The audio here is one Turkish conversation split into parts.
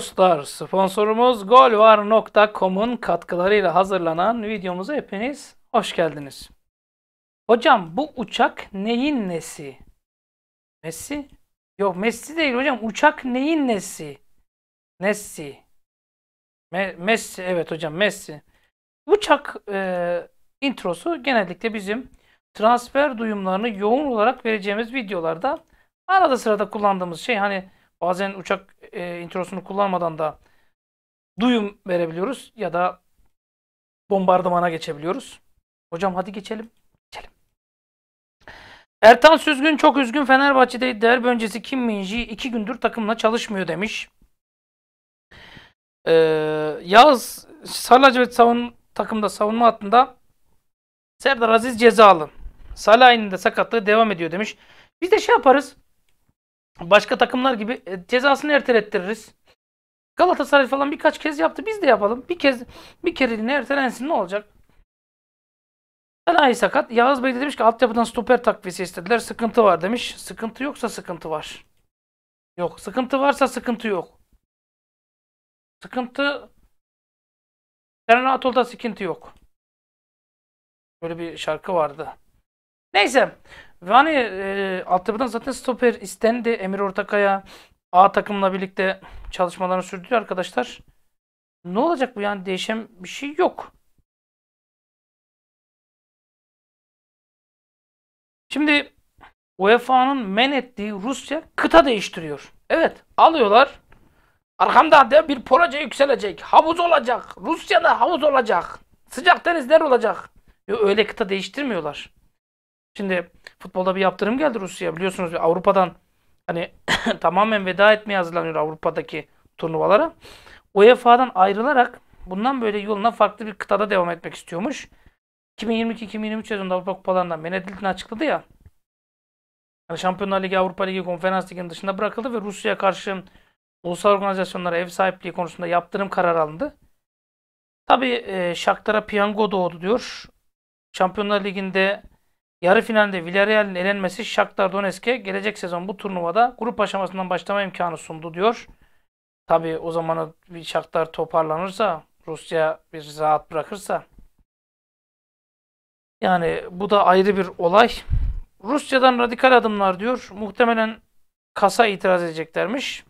dostlar, sponsorumuz golvar.com'un katkılarıyla hazırlanan videomuza hepiniz hoş geldiniz. Hocam bu uçak neyin nesi? Messi? Yok Messi değil hocam. Uçak neyin nesi? Messi? Me Messi evet hocam Messi. Uçak e, introsu genellikle bizim transfer duyumlarını yoğun olarak vereceğimiz videolarda arada sırada kullandığımız şey hani Bazen uçak e, introsunu kullanmadan da duyum verebiliyoruz ya da bombardımana geçebiliyoruz. Hocam hadi geçelim. Geçelim. Ertan Süzgün çok üzgün Fenerbahçe'de derbi öncesi Kim Minji iki gündür takımla çalışmıyor demiş. Ee, Yağız Sarılacivet savun, takımda savunma hattında Serdar Aziz cezalı. Salah'ın da sakatlığı devam ediyor demiş. Biz de şey yaparız başka takımlar gibi e, cezasını ertelettiririz. Galatasaray falan birkaç kez yaptı. Biz de yapalım. Bir kez bir kereliğine ertelensin ne olacak? Sanayi sakat. Yağız Bey de demiş ki altyapıdan stoper takviyesi istediler. Sıkıntı var demiş. Sıkıntı yoksa sıkıntı var. Yok. Sıkıntı varsa sıkıntı yok. Sıkıntı Seren Atol'da sıkıntı yok. Böyle bir şarkı vardı. Neyse. Yani e, altyapıdan zaten stoper istendi. Emir Ortakaya A takımla birlikte çalışmalarını sürdürüyor arkadaşlar. Ne olacak bu yani değişen bir şey yok. Şimdi UEFA'nın men ettiği Rusya kıta değiştiriyor. Evet alıyorlar. Arkamda de bir proje yükselecek. Havuz olacak. Rusya'da havuz olacak. Sıcak denizler olacak. Yo, öyle kıta değiştirmiyorlar. Şimdi futbolda bir yaptırım geldi Rusya biliyorsunuz Avrupa'dan hani tamamen veda etmeye hazırlanıyor Avrupa'daki turnuvalara. UEFA'dan ayrılarak bundan böyle yoluna farklı bir kıtada devam etmek istiyormuş. 2022-2023 sezonunda Avrupa Kupalarından men edildiğini açıkladı ya. Yani Şampiyonlar Ligi, Avrupa Ligi, Konferans Ligi'nin dışında bırakıldı ve Rusya'ya karşı ulusal organizasyonlara ev sahipliği konusunda yaptırım kararı alındı. Tabii e, Shakhtar'a piyango doğdu diyor. Şampiyonlar Ligi'nde Yarı finalde Villarreal'in elenmesi Shakhtar Donetsk'e gelecek sezon bu turnuvada grup aşamasından başlama imkanı sundu diyor. Tabi o zamana bir Shakhtar toparlanırsa, Rusya bir rahat bırakırsa. Yani bu da ayrı bir olay. Rusya'dan radikal adımlar diyor. Muhtemelen kasa itiraz edeceklermiş.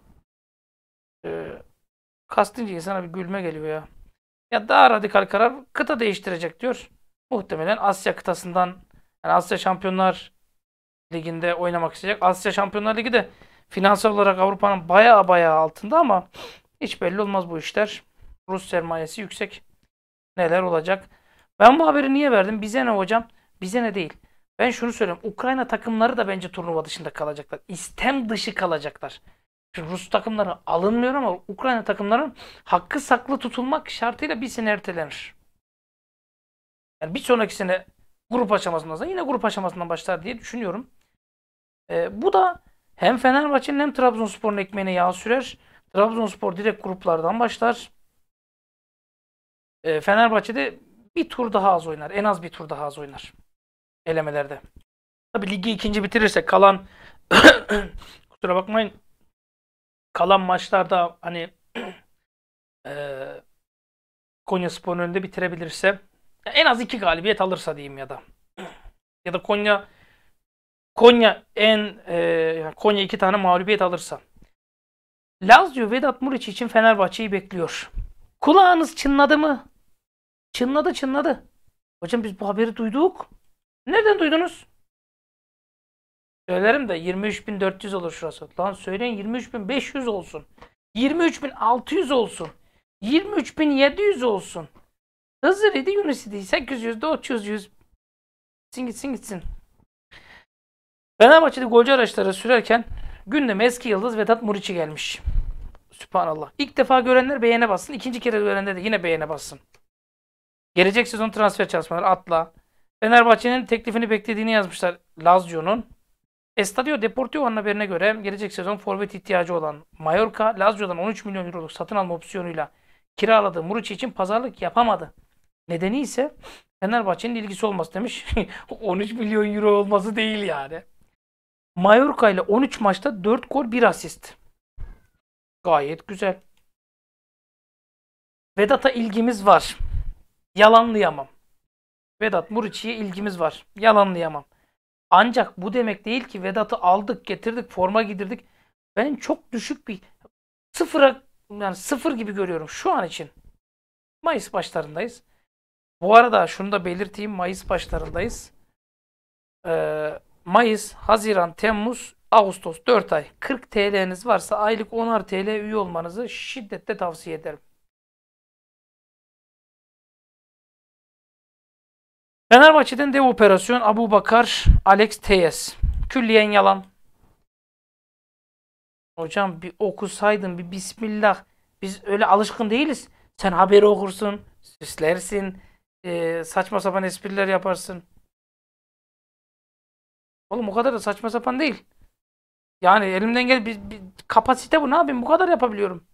Ee, kas deyince bir gülme geliyor ya. Ya daha radikal karar kıta değiştirecek diyor. Muhtemelen Asya kıtasından yani Asya Şampiyonlar Ligi'nde oynamak isteyecek. Asya Şampiyonlar Ligi de finansal olarak Avrupa'nın baya baya altında ama hiç belli olmaz bu işler. Rus sermayesi yüksek. Neler olacak? Ben bu haberi niye verdim? Bize ne hocam? Bize ne değil. Ben şunu söylüyorum. Ukrayna takımları da bence turnuva dışında kalacaklar. İstem dışı kalacaklar. Şimdi Rus takımları alınmıyor ama Ukrayna takımların hakkı saklı tutulmak şartıyla bir sene ertelenir. Yani bir sonraki sene grup aşamasından sonra yine grup aşamasından başlar diye düşünüyorum. E, bu da hem Fenerbahçe'nin hem Trabzonspor'un ekmeğine yağ sürer. Trabzonspor direkt gruplardan başlar. E, ee, Fenerbahçe'de bir tur daha az oynar. En az bir tur daha az oynar. Elemelerde. Tabi ligi ikinci bitirirse kalan kusura bakmayın kalan maçlarda hani e, Konya Spor'un önünde bitirebilirse en az iki galibiyet alırsa diyeyim ya da. ya da Konya Konya en e, Konya iki tane mağlubiyet alırsa. Lazio Vedat Muriç için Fenerbahçe'yi bekliyor. Kulağınız çınladı mı? Çınladı çınladı. Hocam biz bu haberi duyduk. Nereden duydunuz? Söylerim de 23.400 olur şurası. Lan söyleyin 23.500 olsun. 23.600 olsun. 23.700 olsun. Hızlı Ready 800, 800'de 300 100. Gitsin gitsin gitsin. Fenerbahçe'de golcü araçları sürerken gündeme eski yıldız Vedat Muriç'i gelmiş. Sübhanallah. İlk defa görenler beğene bassın. İkinci kere görenler de yine beğene bassın. Gelecek sezon transfer çalışmaları atla. Fenerbahçe'nin teklifini beklediğini yazmışlar Lazio'nun. Estadio Deportivo'nun haberine göre gelecek sezon forvet ihtiyacı olan Mallorca, Lazio'dan 13 milyon euroluk satın alma opsiyonuyla kiraladığı Muriç için pazarlık yapamadı. Nedeni ise Fenerbahçe'nin ilgisi olması demiş. 13 milyon euro olması değil yani. Mallorca ile 13 maçta 4 gol 1 asist. Gayet güzel. Vedat'a ilgimiz var. Yalanlayamam. Vedat Muriç'iye ilgimiz var. Yalanlayamam. Ancak bu demek değil ki Vedat'ı aldık, getirdik, forma gidirdik. Benim çok düşük bir sıfıra yani sıfır gibi görüyorum şu an için. Mayıs başlarındayız. Bu arada şunu da belirteyim. Mayıs başlarındayız. Ee, Mayıs, Haziran, Temmuz, Ağustos 4 ay. 40 TL'niz varsa aylık 10'ar TL üye olmanızı şiddetle tavsiye ederim. Fenerbahçe'den dev operasyon Abu Bakar, Alex Ts, Külliyen yalan. Hocam bir okusaydın bir bismillah. Biz öyle alışkın değiliz. Sen haberi okursun, süslersin, e, saçma sapan espriler yaparsın. Oğlum o kadar da saçma sapan değil. Yani elimden gel bir, bir kapasite bu ne yapayım bu kadar yapabiliyorum.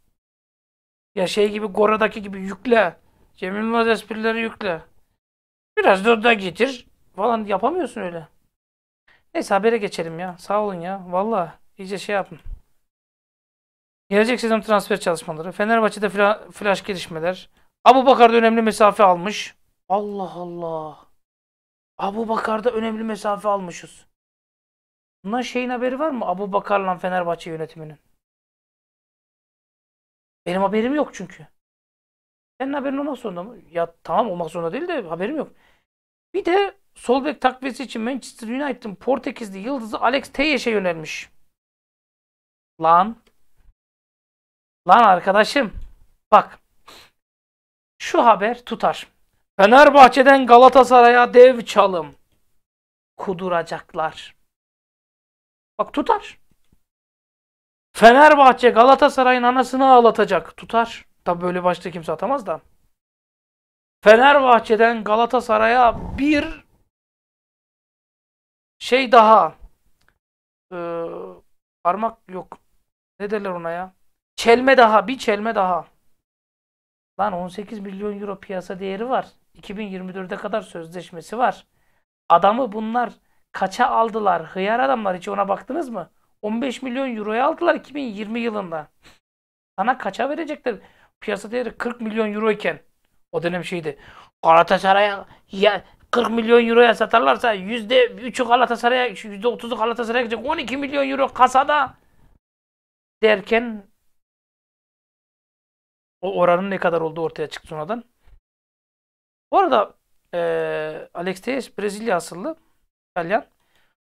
Ya şey gibi Gora'daki gibi yükle. Cemil Yılmaz esprileri yükle. Biraz da da getir falan yapamıyorsun öyle. Neyse habere geçelim ya. Sağ olun ya. Valla iyice şey yapın. Gelecek sezon transfer çalışmaları. Fenerbahçe'de flash gelişmeler. Abu Bakar'da önemli mesafe almış. Allah Allah. Abu Bakar'da önemli mesafe almışız. Bundan şeyin haberi var mı? Abu Bakar'la Fenerbahçe yönetiminin. Benim haberim yok çünkü. Senin haberin olmak zorunda mı? Ya tamam olmak zorunda değil de haberim yok. Bir de sol bek takviyesi için Manchester United'ın Portekizli yıldızı Alex Teyeş'e yönelmiş. Lan. Lan arkadaşım. Bak. Şu haber tutar. Fenerbahçe'den Galatasaray'a dev çalım. Kuduracaklar. Bak tutar. Fenerbahçe Galatasaray'ın anasını ağlatacak. Tutar. Tabi böyle başta kimse atamaz da. Fenerbahçe'den Galatasaray'a bir şey daha. Ee, parmak yok. Ne derler ona ya? Çelme daha. Bir çelme daha. Lan 18 milyon euro piyasa değeri var. 2024'e kadar sözleşmesi var. Adamı bunlar kaça aldılar? Hıyar adamlar hiç ona baktınız mı? 15 milyon euroya aldılar 2020 yılında. Sana kaça verecekler? Piyasa değeri 40 milyon euro iken o dönem şeydi. Galatasaray'a ya 40 milyon euroya satarlarsa %3'ü Galatasaray'a, %30'u Galatasaray'a gidecek. 12 milyon euro kasada derken o oranın ne kadar olduğu ortaya çıktı sonradan. Bu arada e, Alex Tejes Brezilya asıllı İtalyan.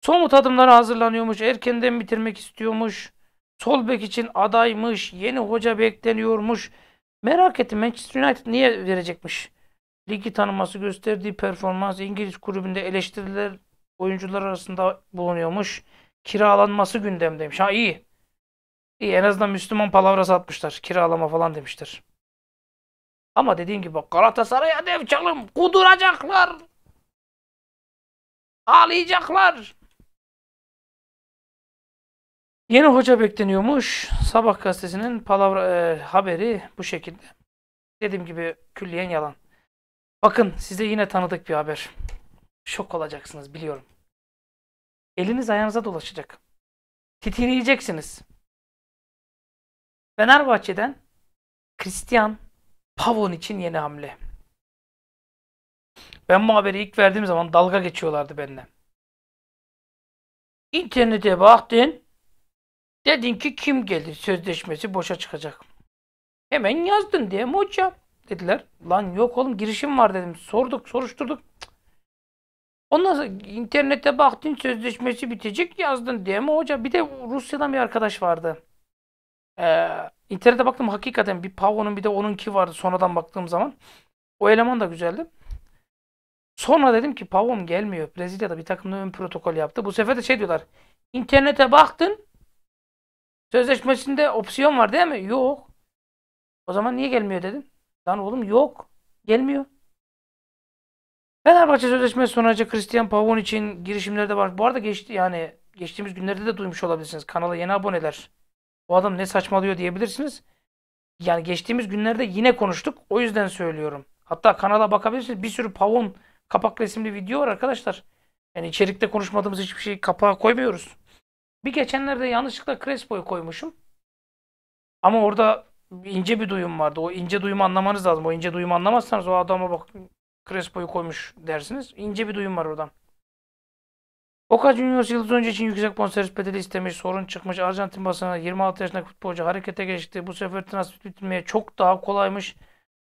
Somut adımlara hazırlanıyormuş. Erkenden bitirmek istiyormuş. Sol bek için adaymış. Yeni hoca bekleniyormuş. Merak ettim Manchester United niye verecekmiş? Ligi tanıması gösterdiği performans İngiliz kulübünde eleştiriler oyuncular arasında bulunuyormuş. Kiralanması gündemdeymiş. Ha iyi. İyi en azından Müslüman palavra satmışlar. Kiralama falan demiştir. Ama dediğim gibi Galatasaray'a dev çalım. Kuduracaklar. Ağlayacaklar. Yeni hoca bekleniyormuş. Sabah gazetesinin palavra, e, haberi bu şekilde. Dediğim gibi külliyen yalan. Bakın size yine tanıdık bir haber. Şok olacaksınız biliyorum. Eliniz ayağınıza dolaşacak. Titriyeceksiniz. Fenerbahçe'den Cristiano Pavon için yeni hamle. Ben bu haberi ilk verdiğim zaman dalga geçiyorlardı benimle. İnternete baktın. Dedin ki kim gelir sözleşmesi boşa çıkacak. Hemen yazdın diye mi hocam? Dediler. Lan yok oğlum girişim var dedim. Sorduk soruşturduk. Ondan sonra internete baktın sözleşmesi bitecek yazdın diye mi hoca? Bir de Rusya'dan bir arkadaş vardı. Ee, internete baktım hakikaten bir Pavo'nun bir de onunki vardı sonradan baktığım zaman. O eleman da güzeldi. Sonra dedim ki Pavon gelmiyor. Brezilya'da bir takımla ön protokol yaptı. Bu sefer de şey diyorlar. İnternete baktın. Sözleşmesinde opsiyon var değil mi? Yok. O zaman niye gelmiyor dedim. Lan oğlum yok. Gelmiyor. Fenerbahçe sözleşmesi sonracı Christian Pavon için girişimlerde var. Bu arada geçti yani geçtiğimiz günlerde de duymuş olabilirsiniz. Kanala yeni aboneler bu adam ne saçmalıyor diyebilirsiniz. Yani geçtiğimiz günlerde yine konuştuk. O yüzden söylüyorum. Hatta kanala bakabilirsiniz. Bir sürü pavun kapak resimli video var arkadaşlar. Yani içerikte konuşmadığımız hiçbir şeyi kapağa koymuyoruz. Bir geçenlerde yanlışlıkla Crespo'yu koymuşum. Ama orada ince bir duyum vardı. O ince duyumu anlamanız lazım. O ince duyumu anlamazsanız o adama bak Crespo'yu koymuş dersiniz. İnce bir duyum var oradan. Boca Juniors yıldız önce için yüksek bonservis bedeli istemiş. Sorun çıkmış. Arjantin basına 26 yaşındaki futbolcu harekete geçti. Bu sefer transfer bitirmeye çok daha kolaymış.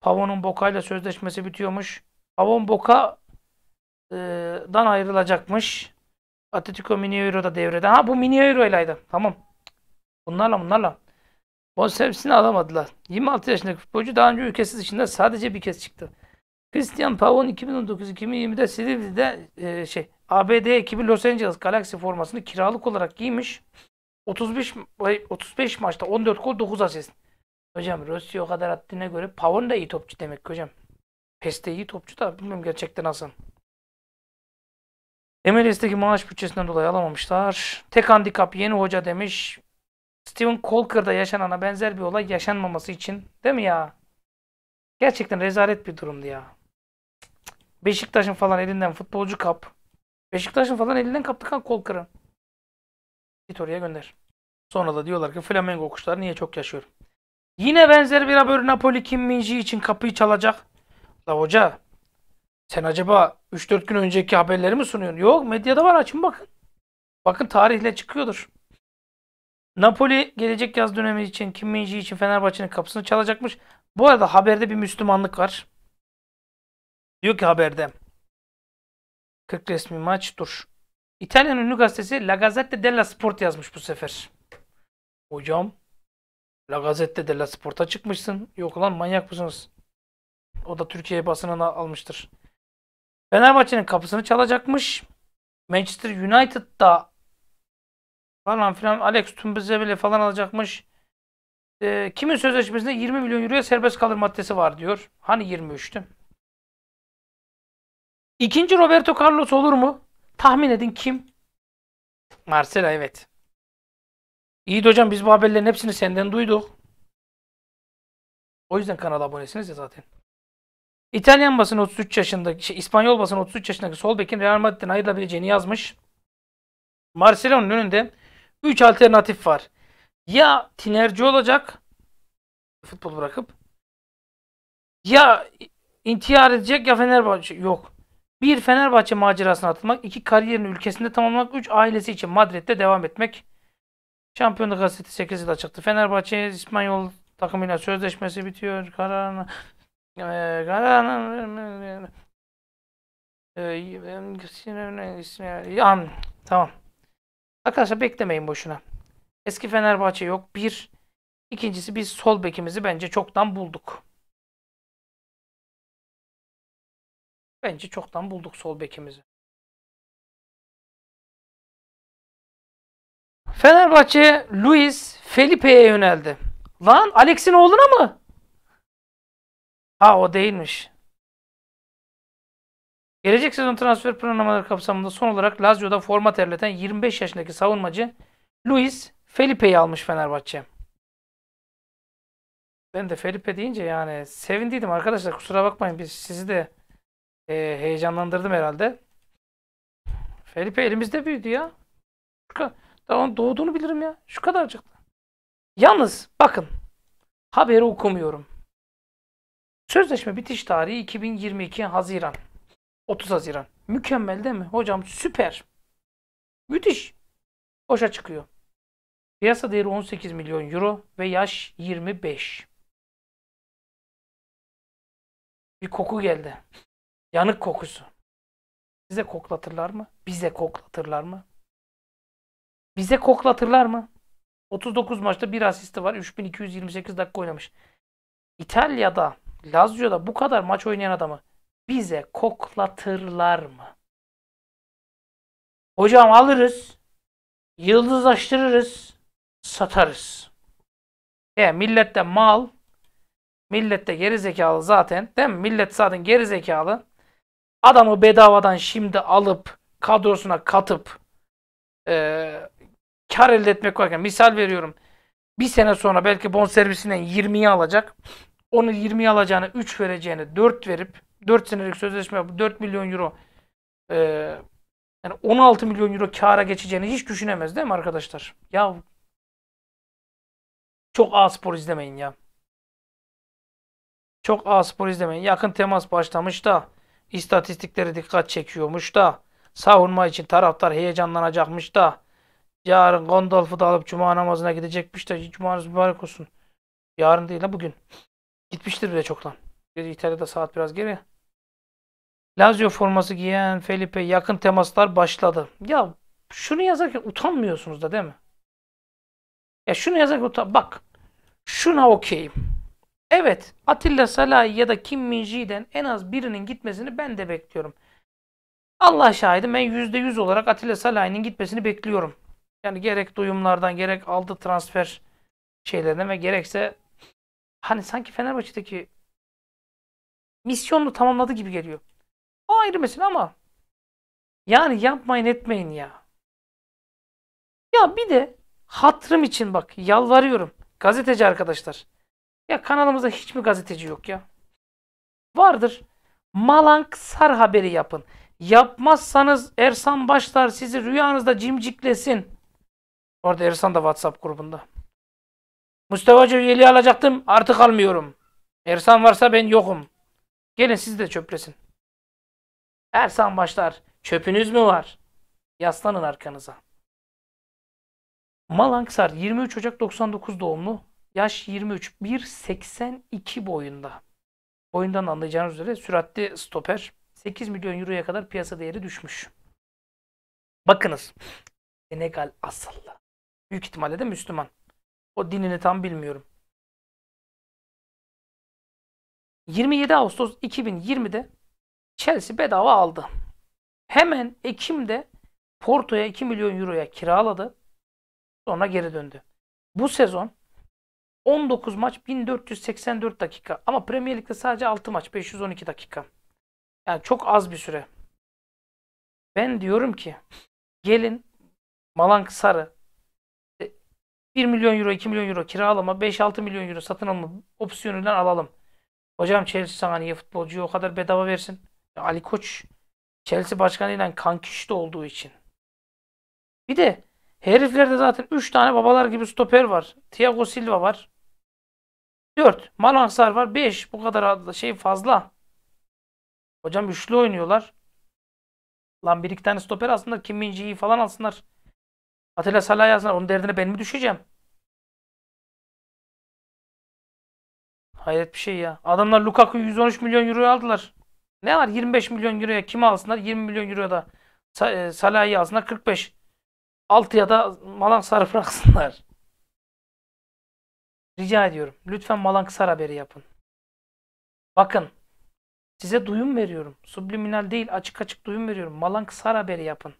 Pavon'un Boca ile sözleşmesi bitiyormuş. Pavon Boca'dan e, ayrılacakmış. Atletico Mineiro da devrede. Ha bu Mini Mineiro ileydi. Tamam. Bunlarla bunlarla. Bonservisini alamadılar. 26 yaşındaki futbolcu daha önce ülkesiz dışında sadece bir kez çıktı. Christian Pavon 2019-2020'de Silivri'de e, şey ABD ekibi Los Angeles Galaxy formasını kiralık olarak giymiş. 35 35 maçta 14 gol 9 asist. Hocam Rossi o kadar attığına göre Pavon da iyi topçu demek ki hocam. Peste iyi topçu da bilmiyorum gerçekten nasıl. MLS'deki maaş bütçesinden dolayı alamamışlar. Tek handikap yeni hoca demiş. Steven Colker'da yaşanana benzer bir olay yaşanmaması için değil mi ya? Gerçekten rezalet bir durumdu ya. Beşiktaş'ın falan elinden futbolcu kap. Beşiktaş'ın falan elinden kaptı kan kol kırın, Git gönder. Sonra da diyorlar ki Flamengo kuşları niye çok yaşıyor? Yine benzer bir haber Napoli Kim Minji için kapıyı çalacak. La hoca sen acaba 3-4 gün önceki haberleri mi sunuyorsun? Yok medyada var açın bakın. Bakın tarihle çıkıyordur. Napoli gelecek yaz dönemi için Kim Minji için Fenerbahçe'nin kapısını çalacakmış. Bu arada haberde bir Müslümanlık var. Diyor ki haberde 40 resmi maç dur. İtalyan ünlü gazetesi La Gazzetta della Sport yazmış bu sefer. Hocam La Gazzetta della Sport'a çıkmışsın. Yok lan manyak mısınız? O da Türkiye basınına almıştır. Fenerbahçe'nin kapısını çalacakmış. Manchester United'da falan filan Alex bile falan alacakmış. E, kimin sözleşmesinde 20 milyon euroya serbest kalır maddesi var diyor. Hani 23'tü? İkinci Roberto Carlos olur mu? Tahmin edin kim? Marcelo evet. İyi hocam biz bu haberlerin hepsini senden duyduk. O yüzden kanala abonesiniz ya zaten. İtalyan basını 33 yaşındaki, şey, İspanyol basını 33 yaşındaki sol Real Madrid'den ayrılabileceğini yazmış. Marcelo'nun önünde 3 alternatif var. Ya tinerci olacak, futbol bırakıp, ya intihar edecek ya Fenerbahçe. Yok. Bir Fenerbahçe macerasına atılmak, iki kariyerini ülkesinde tamamlamak, üç ailesi için Madrid'de devam etmek. Şampiyonluk hasreti 8 yıla çıktı. Fenerbahçe İspanyol takımıyla sözleşmesi bitiyor. Kararını e, kararını e, e tamam. Arkadaşlar beklemeyin boşuna. Eski Fenerbahçe yok. Bir. İkincisi biz sol bekimizi bence çoktan bulduk. Bence çoktan bulduk sol bekimizi. Fenerbahçe Luis Felipe'ye yöneldi. Lan Alex'in oğluna mı? Ha o değilmiş. Gelecek sezon transfer planlamaları kapsamında son olarak Lazio'da forma terleten 25 yaşındaki savunmacı Luis Felipe'yi almış Fenerbahçe. Ben de Felipe deyince yani sevindiydim arkadaşlar kusura bakmayın biz sizi de e, heyecanlandırdım herhalde. Felipe elimizde büyüdü ya. Şu kadar, daha doğduğunu bilirim ya. Şu kadarcıktı. Yalnız bakın haberi okumuyorum. Sözleşme bitiş tarihi 2022 Haziran. 30 Haziran. Mükemmel değil mi? Hocam süper. Müthiş. Boşa çıkıyor. Piyasa değeri 18 milyon euro ve yaş 25. Bir koku geldi. Yanık kokusu. Size koklatırlar mı? Bize koklatırlar mı? Bize koklatırlar mı? 39 maçta bir asisti var. 3228 dakika oynamış. İtalya'da, Lazio'da bu kadar maç oynayan adamı bize koklatırlar mı? Hocam alırız, yıldızlaştırırız, satarız. E millette mal, millette gerizekalı zaten. Değil mi? Millet zaten gerizekalı. Adamı bedavadan şimdi alıp kadrosuna katıp e, kar elde etmek varken misal veriyorum bir sene sonra belki bon servisinden 20'yi alacak. Onu 20'yi alacağını 3 vereceğini 4 verip 4 senelik sözleşme yapıp 4 milyon euro e, yani 16 milyon euro kâra geçeceğini hiç düşünemez değil mi arkadaşlar? Ya çok A spor izlemeyin ya. Çok A spor izlemeyin. Yakın temas başlamış da istatistikleri dikkat çekiyormuş da savunma için taraftar heyecanlanacakmış da yarın Gondolf'u da alıp cuma namazına gidecekmiş de cumanız mübarek olsun. Yarın değil de bugün. Gitmiştir bile çoktan. İtalya'da saat biraz geri. Lazio forması giyen Felipe yakın temaslar başladı. Ya şunu yazarken utanmıyorsunuz da değil mi? Ya şunu yazarken utan... Bak şuna okeyim. Evet Atilla Salay ya da Kim Minji'den en az birinin gitmesini ben de bekliyorum. Allah şahidim ben %100 olarak Atilla Salay'ın gitmesini bekliyorum. Yani gerek duyumlardan gerek aldı transfer şeylerine ve gerekse hani sanki Fenerbahçe'deki misyonunu tamamladı gibi geliyor. O ayrı mesele ama yani yapmayın etmeyin ya. Ya bir de hatırım için bak yalvarıyorum gazeteci arkadaşlar. Ya kanalımızda hiç mi gazeteci yok ya. Vardır. Malank sar haberi yapın. Yapmazsanız Ersan Başlar sizi rüyanızda cimciklesin. Orada Ersan da WhatsApp grubunda. Mustafa Hoca üyeliği alacaktım artık almıyorum. Ersan varsa ben yokum. Gelin siz de çöplesin. Ersan Başlar çöpünüz mü var? Yaslanın arkanıza. Malanksar 23 Ocak 99 doğumlu Yaş 23. 1.82 boyunda. Boyundan anlayacağınız üzere süratli stoper. 8 milyon euroya kadar piyasa değeri düşmüş. Bakınız. Senegal asıllı. Büyük ihtimalle de Müslüman. O dinini tam bilmiyorum. 27 Ağustos 2020'de Chelsea bedava aldı. Hemen Ekim'de Porto'ya 2 milyon euroya kiraladı. Sonra geri döndü. Bu sezon 19 maç 1484 dakika. Ama Premier Lig'de sadece 6 maç 512 dakika. Yani çok az bir süre. Ben diyorum ki gelin Malang Sarı 1 e, milyon euro 2 milyon euro kiralama 5-6 milyon euro satın alma opsiyonuyla alalım. Hocam Chelsea sana niye futbolcuyu o kadar bedava versin? Ya Ali Koç Chelsea başkanıyla kankişte olduğu için. Bir de heriflerde zaten 3 tane babalar gibi stoper var. Thiago Silva var. 4. Mal hasar var. 5. Bu kadar şey fazla. Hocam üçlü oynuyorlar. Lan bir iki tane stoper alsınlar. Kim Minji'yi falan alsınlar. Atilla Salah'ı yazsınlar Onun derdine ben mi düşeceğim? Hayret bir şey ya. Adamlar Lukaku 113 milyon euro aldılar. Ne var 25 milyon euroya kimi alsınlar? 20 milyon euroya da e, Salah'ı alsınlar 45. 6 ya da Malang sarı bıraksınlar. Rica ediyorum. Lütfen Malan Kısar haberi yapın. Bakın. Size duyum veriyorum. Subliminal değil açık açık duyum veriyorum. Malan Kısar haberi yapın.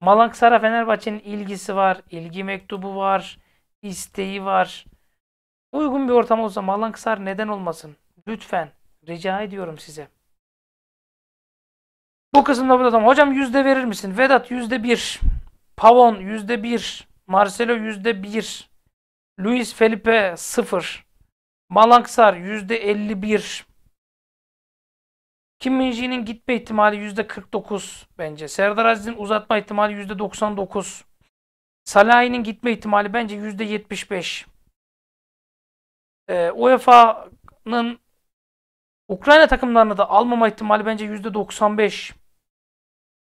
Malan Kısar'a Fenerbahçe'nin ilgisi var. ilgi mektubu var. isteği var. Uygun bir ortam olsa Malan Kısar neden olmasın? Lütfen. Rica ediyorum size. Bu kısımda burada tamam. Hocam yüzde verir misin? Vedat yüzde bir. Pavon yüzde bir. Marcelo yüzde bir. Luis Felipe 0. Malaksar %51. Kim Minji'nin gitme ihtimali %49 bence. Serdar Aziz'in uzatma ihtimali %99. Salahi'nin gitme ihtimali bence %75. Ee, e, UEFA'nın Ukrayna takımlarını da almama ihtimali bence %95.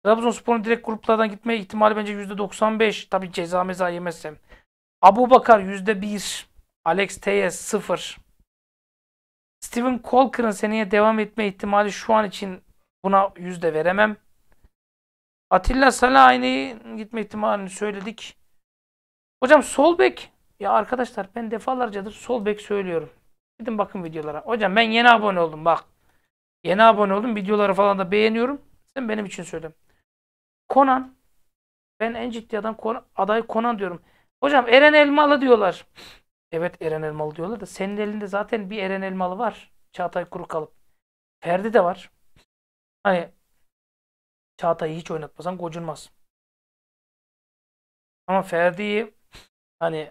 Trabzonspor'un direkt gruplardan gitme ihtimali bence %95. Tabi ceza meza yemezsem. Abu Bakar %1. Alex Teyes 0. Steven Colker'ın seneye devam etme ihtimali şu an için buna yüzde veremem. Atilla Salah aynı gitme ihtimalini söyledik. Hocam sol Ya arkadaşlar ben defalarcadır sol bek söylüyorum. Gidin bakın videolara. Hocam ben yeni abone oldum bak. Yeni abone oldum. Videoları falan da beğeniyorum. Sen benim için söyle. Conan Ben en ciddi adam Konan, aday Konan diyorum. Hocam Eren Elmalı diyorlar. Evet Eren Elmalı diyorlar da senin elinde zaten bir Eren Elmalı var. Çağatay kalıp. Ferdi de var. Hani Çağatay'ı hiç oynatmasan gocunmaz. Ama Ferdi'yi hani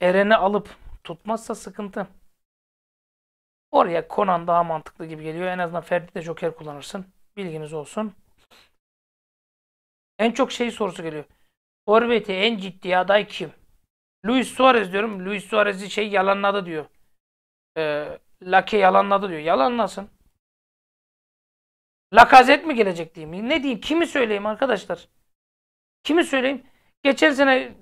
Eren'i alıp tutmazsa sıkıntı. Oraya Conan daha mantıklı gibi geliyor. En azından Ferdi de Joker kullanırsın. Bilginiz olsun. En çok şey sorusu geliyor. Forvet'e en ciddi aday kim? Luis Suarez diyorum. Luis Suarez'i şey yalanladı diyor. Ee, Lake yalanladı diyor. Yalanlasın. Lakazet mi gelecek diyeyim? Ne diyeyim? Kimi söyleyeyim arkadaşlar? Kimi söyleyeyim? Geçen sene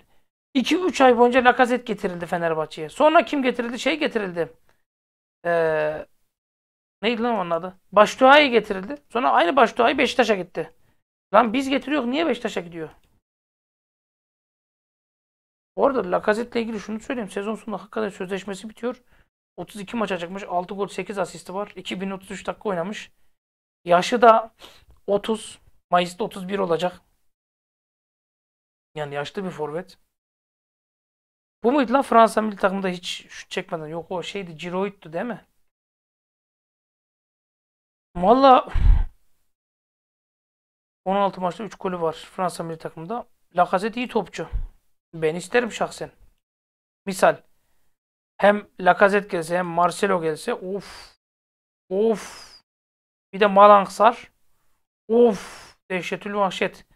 2-3 ay boyunca Lakazet getirildi Fenerbahçe'ye. Sonra kim getirildi? Şey getirildi. Ee, neydi lan onun adı? Başduay'ı getirildi. Sonra aynı Başduay'ı Beşiktaş'a gitti. Lan biz getiriyoruz. Niye Beşiktaş'a gidiyor? Orada Lacazette'le ilgili şunu söyleyeyim. Sezon sonunda hakikaten sözleşmesi bitiyor. 32 maç çıkmış. 6 gol 8 asisti var. 2033 dakika oynamış. Yaşı da 30. Mayıs'ta 31 olacak. Yani yaşlı bir forvet. Bu muydu lan Fransa milli takımında hiç şut çekmeden? Yok o şeydi Giroud'tu değil mi? Valla 16 maçta 3 golü var Fransa milli takımında. Lacazette iyi topçu. Ben isterim şahsen. Misal hem Lacazette gelse hem Marcelo gelse of of bir de Malangsar, of dehşetül vahşet.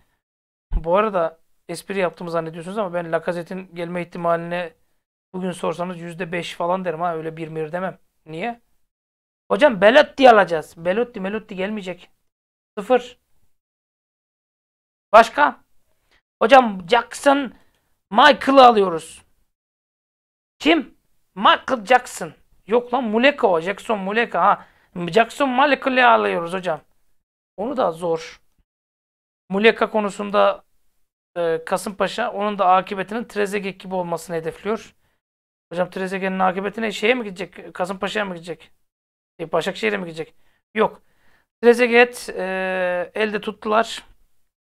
Bu arada espri yaptığımı zannediyorsunuz ama ben Lacazette'in gelme ihtimaline bugün sorsanız %5 falan derim ha öyle bir mir demem. Niye? Hocam Belotti alacağız. Belotti Melotti gelmeyecek. Sıfır. Başka? Hocam Jackson Michael'ı alıyoruz. Kim? Michael Jackson. Yok lan Muleka o. Jackson Muleka. Ha. Jackson Michael'ı alıyoruz hocam. Onu da zor. Muleka konusunda e, Kasımpaşa onun da akıbetinin Trezeguet gibi olmasını hedefliyor. Hocam Trezeguet'in akıbetine şeye mi gidecek? Kasımpaşa'ya mı gidecek? E, Başakşehir'e mi gidecek? Yok. Trezeguet e, elde tuttular.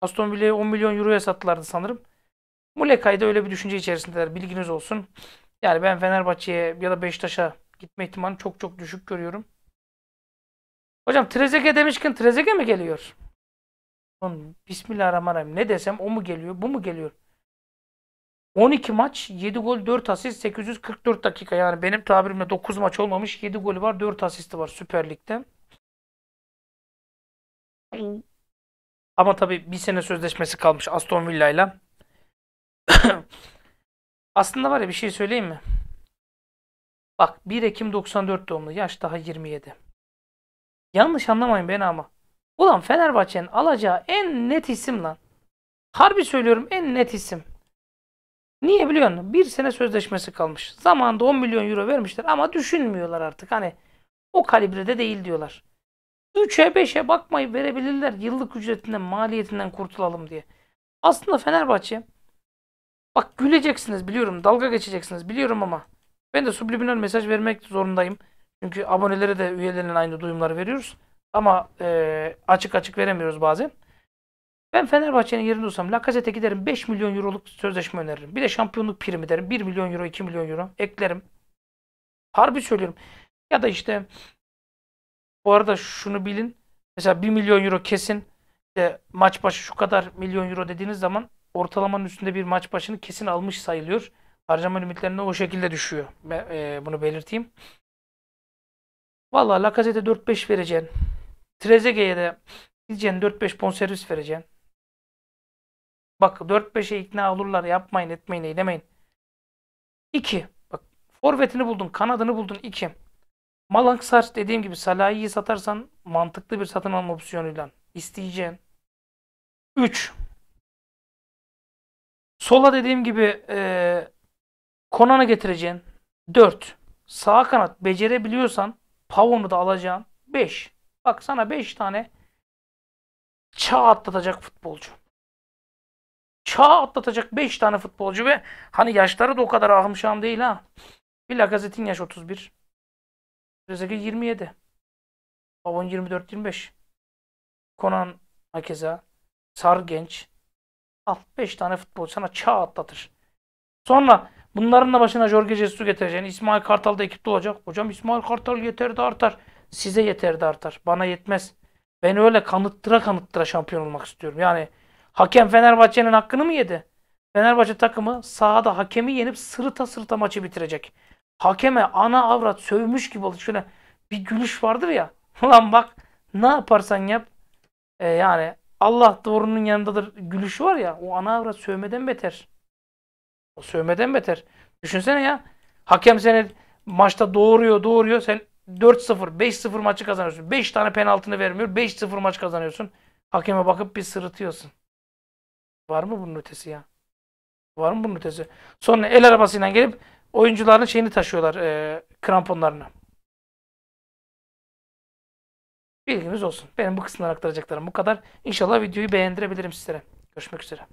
Aston Villa'yı 10 milyon euroya sattılardı sanırım. Mulekay da öyle bir düşünce içerisindeler. Bilginiz olsun. Yani ben Fenerbahçe'ye ya da Beşiktaş'a gitme ihtimalini çok çok düşük görüyorum. Hocam Trezege demişken Trezege mi geliyor? Bismillahirrahmanirrahim. Ne desem o mu geliyor bu mu geliyor? 12 maç 7 gol 4 asist 844 dakika. Yani benim tabirimle 9 maç olmamış 7 golü var 4 asisti var Süper Lig'de. Ama tabii bir sene sözleşmesi kalmış Aston Villa ile. Aslında var ya bir şey söyleyeyim mi? Bak 1 Ekim 94 doğumlu yaş daha 27. Yanlış anlamayın beni ama. Ulan Fenerbahçe'nin alacağı en net isim lan. Harbi söylüyorum en net isim. Niye biliyor musun? Bir sene sözleşmesi kalmış. Zamanında 10 milyon euro vermişler ama düşünmüyorlar artık. Hani o kalibrede değil diyorlar. 3'e 5'e bakmayı verebilirler. Yıllık ücretinden, maliyetinden kurtulalım diye. Aslında Fenerbahçe Bak güleceksiniz biliyorum. Dalga geçeceksiniz biliyorum ama. Ben de subliminal mesaj vermek zorundayım. Çünkü abonelere de üyelerine aynı duyumları veriyoruz. Ama e, açık açık veremiyoruz bazen. Ben Fenerbahçe'nin yerinde olsam Lacazette giderim 5 milyon euroluk sözleşme öneririm. Bir de şampiyonluk primi derim. 1 milyon euro 2 milyon euro eklerim. Harbi söylüyorum. Ya da işte bu arada şunu bilin. Mesela 1 milyon euro kesin. İşte maç başı şu kadar milyon euro dediğiniz zaman ortalamanın üstünde bir maç başını kesin almış sayılıyor. Harcama limitlerine o şekilde düşüyor. Ben, e, bunu belirteyim. Valla Lacazette 4-5 vereceksin. Trezeguet'e de gideceksin 4-5 bonservis vereceksin. Bak 4-5'e ikna olurlar. Yapmayın etmeyin eylemeyin. 2. Bak forvetini buldun. Kanadını buldun. 2. Malang Sar dediğim gibi salahiyi satarsan mantıklı bir satın alma opsiyonuyla isteyeceğin. 3. Sola dediğim gibi e, Konan'ı getireceğin 4. Sağ kanat becerebiliyorsan Pavon'u da alacağın 5. Bak sana 5 tane çağ atlatacak futbolcu. Çağ atlatacak 5 tane futbolcu ve hani yaşları da o kadar ahım şahım değil ha. Bir gazetin yaş 31. Rezeki 27. Pavon 24-25. Konan sar genç Al 5 tane futbol sana çağ atlatır. Sonra bunların da başına Jorge Jesus'u getireceğini İsmail Kartal da ekipte olacak. Hocam İsmail Kartal yeter de artar. Size yeter de artar. Bana yetmez. Ben öyle kanıttıra kanıttıra şampiyon olmak istiyorum. Yani hakem Fenerbahçe'nin hakkını mı yedi? Fenerbahçe takımı sahada hakemi yenip sırıta sırıta maçı bitirecek. Hakeme ana avrat sövmüş gibi olacak. Şöyle bir gülüş vardır ya. Ulan bak ne yaparsan yap. E, yani Allah doğrunun yanındadır gülüşü var ya o ana avrat sövmeden beter. O sövmeden beter. Düşünsene ya. Hakem seni maçta doğuruyor doğuruyor. Sen 4-0, 5-0 maçı kazanıyorsun. 5 tane penaltını vermiyor. 5-0 maç kazanıyorsun. Hakeme bakıp bir sırıtıyorsun. Var mı bunun ötesi ya? Var mı bunun ötesi? Sonra el arabasıyla gelip oyuncuların şeyini taşıyorlar. E, kramponlarını. Bilginiz olsun. Benim bu kısımdan aktaracaklarım bu kadar. İnşallah videoyu beğendirebilirim sizlere. Görüşmek üzere.